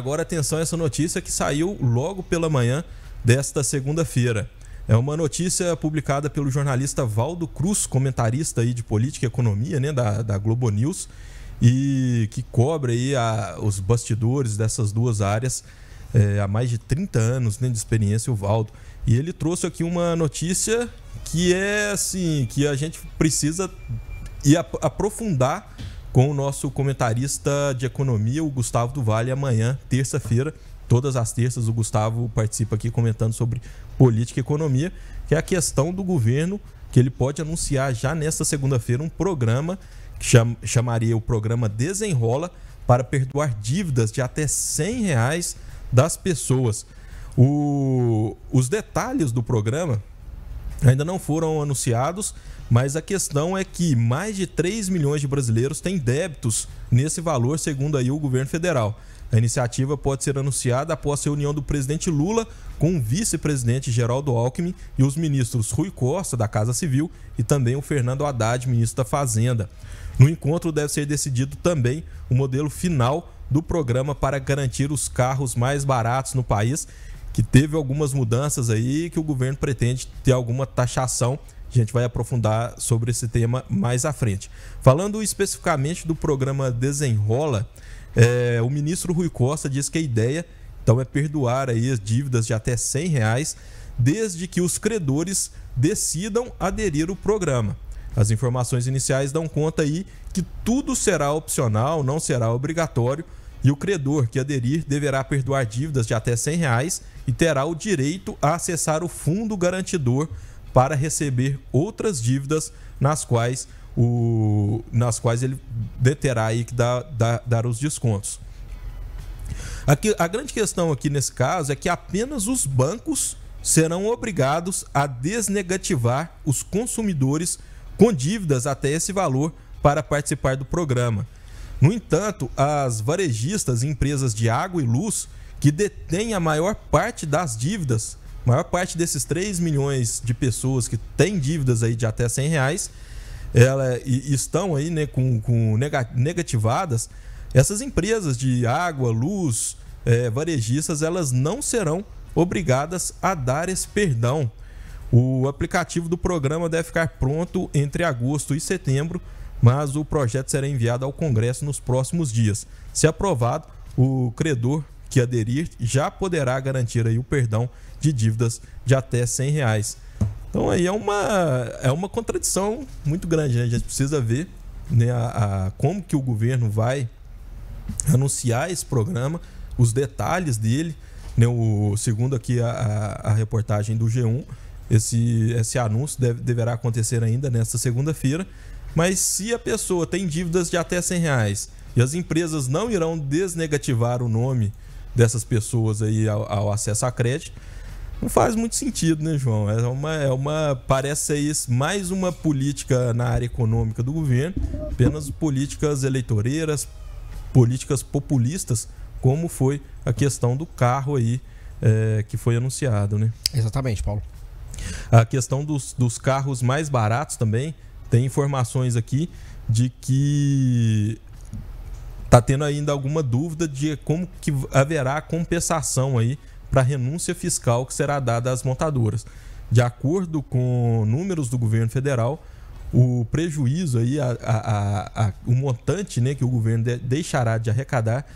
Agora atenção a essa notícia que saiu logo pela manhã desta segunda-feira. É uma notícia publicada pelo jornalista Valdo Cruz, comentarista aí de política e economia né, da, da Globo News, e que cobre aí a, os bastidores dessas duas áreas é, há mais de 30 anos né, de experiência, o Valdo. E ele trouxe aqui uma notícia que é assim, que a gente precisa ir aprofundar com o nosso comentarista de economia, o Gustavo do amanhã, terça-feira. Todas as terças o Gustavo participa aqui comentando sobre política e economia, que é a questão do governo, que ele pode anunciar já nesta segunda-feira um programa que cham chamaria o programa Desenrola para perdoar dívidas de até 100 reais das pessoas. O... Os detalhes do programa ainda não foram anunciados, mas a questão é que mais de 3 milhões de brasileiros têm débitos nesse valor, segundo aí o governo federal. A iniciativa pode ser anunciada após a reunião do presidente Lula com o vice-presidente Geraldo Alckmin e os ministros Rui Costa, da Casa Civil, e também o Fernando Haddad, ministro da Fazenda. No encontro deve ser decidido também o modelo final do programa para garantir os carros mais baratos no país que teve algumas mudanças aí que o governo pretende ter alguma taxação. A gente vai aprofundar sobre esse tema mais à frente. Falando especificamente do programa Desenrola, é, o ministro Rui Costa diz que a ideia então é perdoar aí as dívidas de até 100 reais, desde que os credores decidam aderir o programa. As informações iniciais dão conta aí que tudo será opcional, não será obrigatório, e o credor que aderir deverá perdoar dívidas de até R$ 100 reais e terá o direito a acessar o fundo garantidor para receber outras dívidas nas quais, o, nas quais ele deterá aí que dá, dá, dar os descontos. Aqui, a grande questão aqui nesse caso é que apenas os bancos serão obrigados a desnegativar os consumidores com dívidas até esse valor para participar do programa. No entanto, as varejistas e empresas de água e luz, que detêm a maior parte das dívidas, maior parte desses 3 milhões de pessoas que têm dívidas aí de até 100 reais, ela, e, estão aí né, com, com negativadas, essas empresas de água, luz, é, varejistas, elas não serão obrigadas a dar esse perdão. O aplicativo do programa deve ficar pronto entre agosto e setembro mas o projeto será enviado ao Congresso nos próximos dias. Se aprovado, o credor que aderir já poderá garantir aí o perdão de dívidas de até 100 reais. Então aí é uma, é uma contradição muito grande, né? A gente precisa ver né, a, a, como que o governo vai anunciar esse programa, os detalhes dele. Né, o, segundo aqui a, a, a reportagem do G1, esse, esse anúncio deve, deverá acontecer ainda nesta segunda-feira. Mas se a pessoa tem dívidas de até 100 reais e as empresas não irão desnegativar o nome dessas pessoas aí ao, ao acesso a crédito, não faz muito sentido, né, João? É uma, é uma parece ser mais uma política na área econômica do governo, apenas políticas eleitoreiras, políticas populistas, como foi a questão do carro aí é, que foi anunciado, né? Exatamente, Paulo. A questão dos, dos carros mais baratos também, tem informações aqui de que está tendo ainda alguma dúvida de como que haverá compensação aí para a renúncia fiscal que será dada às montadoras. De acordo com números do governo federal, o prejuízo aí, a, a, a, o montante né, que o governo de, deixará de arrecadar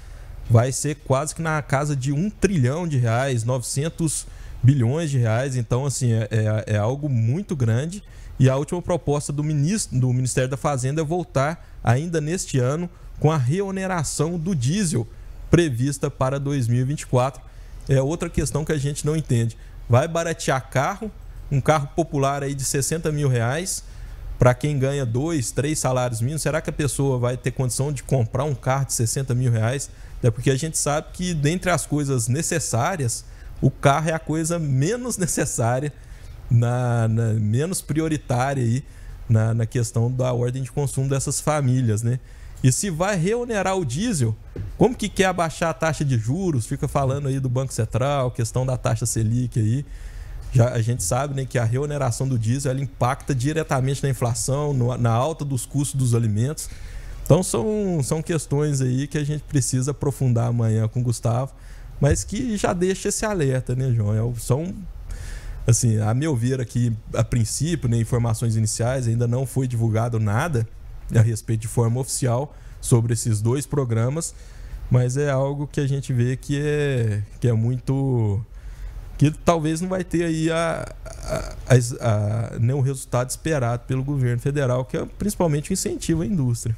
vai ser quase que na casa de um trilhão de reais, 900 bilhões de reais. Então, assim, é, é, é algo muito grande. E a última proposta do, ministro, do Ministério da Fazenda é voltar ainda neste ano com a reoneração do diesel prevista para 2024. É outra questão que a gente não entende. Vai baratear carro, um carro popular aí de 60 mil reais, para quem ganha dois, três salários mínimos, será que a pessoa vai ter condição de comprar um carro de 60 mil reais? É porque a gente sabe que, dentre as coisas necessárias, o carro é a coisa menos necessária, na, na menos prioritária aí na, na, questão da ordem de consumo dessas famílias, né? E se vai reonerar o diesel, como que quer abaixar a taxa de juros? Fica falando aí do Banco Central, questão da taxa Selic aí. Já a gente sabe né, que a reoneração do diesel ela impacta diretamente na inflação, no, na alta dos custos dos alimentos. Então são, são questões aí que a gente precisa aprofundar amanhã com o Gustavo mas que já deixa esse alerta, né, João? São, é assim, a meu ver aqui, a princípio, né, informações iniciais, ainda não foi divulgado nada a respeito de forma oficial sobre esses dois programas, mas é algo que a gente vê que é, que é muito que talvez não vai ter aí a, a, a, a né, nem o resultado esperado pelo governo federal, que é principalmente o incentivo à indústria.